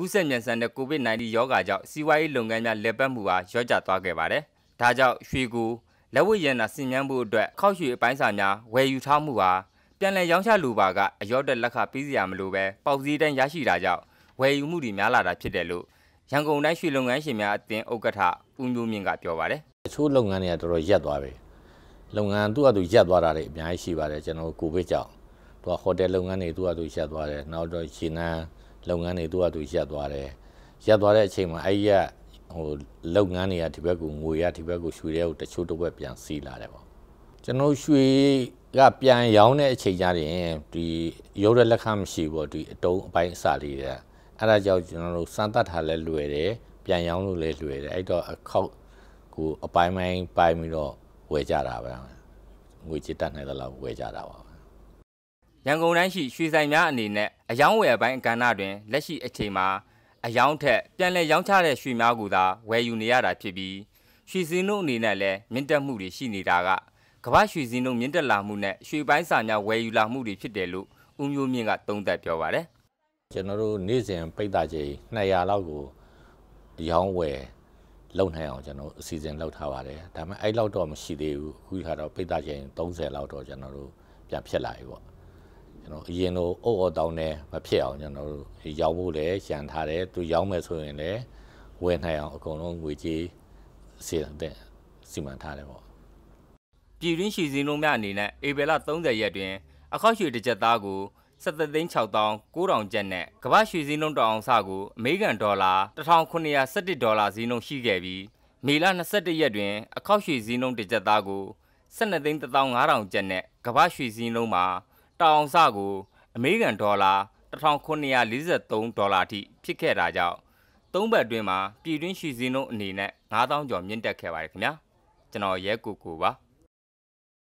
ကူးစက်မြန်ဆန်တဲ့ COVID-19 ရောဂါကြောင့်စီးပွားရေးလုပ်ငန်းများလည်ပတ်မှုဟာလျော့ကျသွားခဲ့ပါတယ်။ဒါကြောင့်ရွှေကိုလက်ဝတ်ရန်နာဆင်မြန်းမှုအတွက်ခောက်ရွှေအပိုင်းစာများဝယ်ယူထားမှုဟာပြန်လည်ရောင်းချလိုပါကအရော့တက်လက်ခပေးစရာမလိုပဲပေါက်စည်းတန်းရရှိတာကြောင့်ဝယ်ယူမှုတွေများလာတာဖြစ်တယ်လို့ရန်ကုန်တိုင်းရွှေလုပ်ငန်းရှင်များအသင်းဥက္ကဋ္ဌဦးမျိုးမြင့်ကပြောပါတယ်။အချို့လုပ်ငန်းတွေကတော်တော်ရပ်သွားပြီ။လုပ်ငန်းသူ့အတူရပ်သွားတာတွေအများကြီးရှိပါတယ်ကျွန်တော်ကိုဗစ်ကြောင့်သူကဟိုတယ်လုပ်ငန်းတွေသူ့အတူရပ်သွားတယ်။နောက်တော့ရေနံလုပ်ငန်းတွေသူ့အတူရပ်သွားတယ်ရပ်သွားတဲ့အချိန်မှာအဲ့ဒီကဟိုလုပ်ငန်းတွေကဒီဘက်ကိုငွေရဒီဘက်ကိုရွှေတွေကိုတချို့တစ်ဝက်ပြန်စီးလာတယ်ပေါ့ကျွန်တော်ရွှေကပြန်ရောင်းတဲ့အချိန်ကြရင်ဒီရုပ်ရက်လက်ခံမရှိဘူးပေါ့ဒီအတုံးအပိုင်းအစာလေးတွေအဲ့ဒါကြောင့်ကျွန်တော်တို့စမ်းသပ်ထားလဲလွယ်တယ်ပြန်ရောင်းလို့လဲလွယ်တယ်အဲ့တော့အခောက်ကိုအပိုင်းပိုင်းပိုင်းပြီးတော့ဝယ်ကြတာပဲငွေချစ်တတ်နိုင်သလောက်ဝယ်ကြတာပါရန်ကုန်တိုင်းရှိရွှေဆိုင်များအနေနဲ့အယောင်းဝယ်ပိုင်းအကဏ္ဍတွင်လက်ရှိအချိန်မှာအယောင်းထက်ပြန်လည်ရောင်းချတဲ့ရွှေများကိုသာဝယ်ယူနေရတာဖြစ်ပြီးရွှေစင်းတို့အနေနဲ့လည်းမြင့်တက်မှုတွေရှိနေတာကကမ္ဘာရွှေစင်းတို့မြင့်တက်လာမှုနဲ့ရွှေပိုင်းစာများဝယ်ယူလာမှုတွေဖြစ်တယ်လို့ဦးမျိုးမြင့်ကသုံးသပ်ပြောပါတယ်ကျွန်တော်တို့နေ့စဉ်ပိတ်တာချိန်200လောက်ကိုရောင်းဝယ်လုံနိုင်အောင်ကျွန်တော်အစီအစဉ်လုပ်ထားပါတယ်ဒါပေမဲ့အဲ့လောက်တော့မရှိသေးဘူးအခုကတော့ပိတ်တာချိန်30လောက်တော့ကျွန်တော်တို့ပြန်ဖြစ်လာပြီပေါ့ကျွန်တော်အရင်လိုအုတ်အော်တောင်းနေမဖြစ်အောင်ကျွန်တော်တို့ရောင်းဖို့လည်းရန်ထားတယ်သူ ရောင်းမယ်ဆိုရင်လည်းဝယ်နိုင်အောင်အကုန်လုံးငွေကြေးစီတဲ့စီမံထားတယ်ပေါ့ပြည်တွင်းရှီစင်းလုံးများအနေနဲ့ဧပြီလ30ရက်တွင်အခောက်ရွှေတစ်ကြက်သားကို73သိန်း6,900ကျပ်နဲ့ကမ္ဘာရွှေစင်းလုံးတောင်အောင်စကိုအမေရိကန်ဒေါ်လာ1917ဒေါ်လာဈေးနှုန်းရှိခဲ့ပြီးမေလ22ရက်တွင် အခောက်ရွှေစင်းလုံးတစ်ကြက်သားကို12သိန်း1,500ကျပ်နဲ့ကမ္ဘာရွှေစင်းလုံးမှာ19တောင်စကိုအမေရိကန်ဒေါ်လာ1943ဒေါ်လာထိဖြစ်ခဲ့တာကြောင့်သုံးဘက်တွင်းမှာပြည်တွင်းရှိစည်းနှုန်းအနေနဲ့9000ကျော်မြင့်တက်ခဲ့ပါတယ်ခင်ဗျာကျွန်တော်ရဲကိုကိုပါ